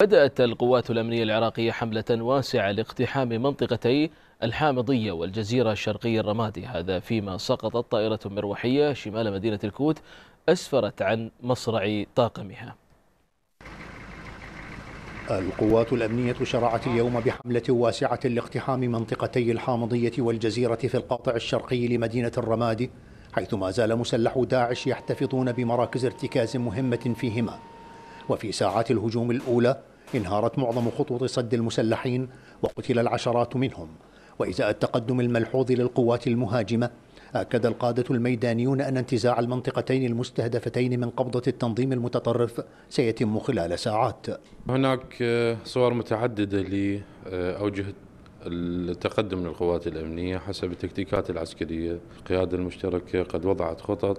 بدأت القوات الأمنية العراقية حملة واسعة لاقتحام منطقتي الحامضية والجزيرة الشرقية الرمادي هذا فيما سقطت طائرة مروحية شمال مدينة الكوت أسفرت عن مصرع طاقمها القوات الأمنية شرعت اليوم بحملة واسعة لاقتحام منطقتي الحامضية والجزيرة في القاطع الشرقي لمدينة الرمادي حيث ما زال مسلح داعش يحتفظون بمراكز ارتكاز مهمة فيهما وفي ساعات الهجوم الأولى انهارت معظم خطوط صد المسلحين وقتل العشرات منهم وإزاء التقدم الملحوظ للقوات المهاجمة أكد القادة الميدانيون أن انتزاع المنطقتين المستهدفتين من قبضة التنظيم المتطرف سيتم خلال ساعات هناك آه، صور متعددة لأوجه التقدم للقوات الأمنية حسب التكتيكات العسكرية القيادة المشتركة قد وضعت خطط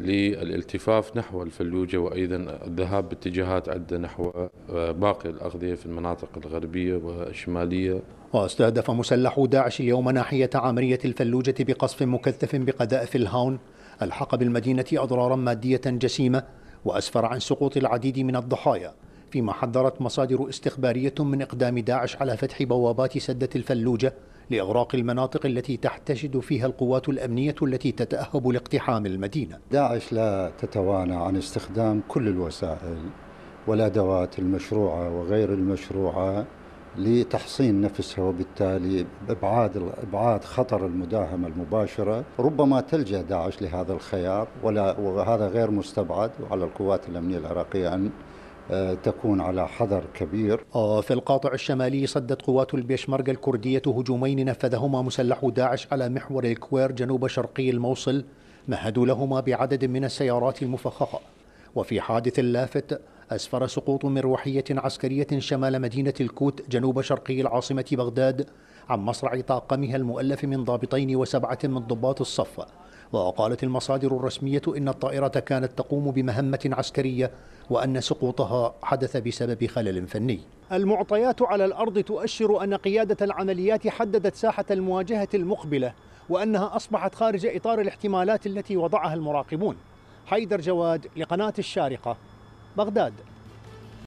للالتفاف نحو الفلوجة وأيضا الذهاب باتجاهات عدة نحو آه، باقي الأغذية في المناطق الغربية والشمالية واستهدف مسلحو داعش اليوم ناحية عملية الفلوجة بقصف مكثف بقذائف الهاون ألحق بالمدينة أضرارا مادية جسيمة وأسفر عن سقوط العديد من الضحايا فيما حذرت مصادر استخبارية من إقدام داعش على فتح بوابات سدة الفلوجة لإغراق المناطق التي تحتشد فيها القوات الأمنية التي تتأهب لاقتحام المدينة داعش لا تتوانى عن استخدام كل الوسائل والأدوات المشروعة وغير المشروعة لتحصين نفسها وبالتالي ابعاد ابعاد خطر المداهمه المباشره، ربما تلجا داعش لهذا الخيار ولا وهذا غير مستبعد وعلى القوات الامنيه العراقيه ان تكون على حذر كبير آه، في القاطع الشمالي صدت قوات البيشمركة الكردية هجومين نفذهما مسلح داعش على محور الكوير جنوب شرقي الموصل مهدوا لهما بعدد من السيارات المفخخة وفي حادث لافت أسفر سقوط مروحية عسكرية شمال مدينة الكوت جنوب شرقي العاصمة بغداد عن مصرع طاقمها المؤلف من ضابطين وسبعة من ضباط الصف وقالت المصادر الرسمية إن الطائرة كانت تقوم بمهمة عسكرية وأن سقوطها حدث بسبب خلل فني المعطيات على الأرض تؤشر أن قيادة العمليات حددت ساحة المواجهة المقبلة وأنها أصبحت خارج إطار الاحتمالات التي وضعها المراقبون حيدر جواد لقناة الشارقة بغداد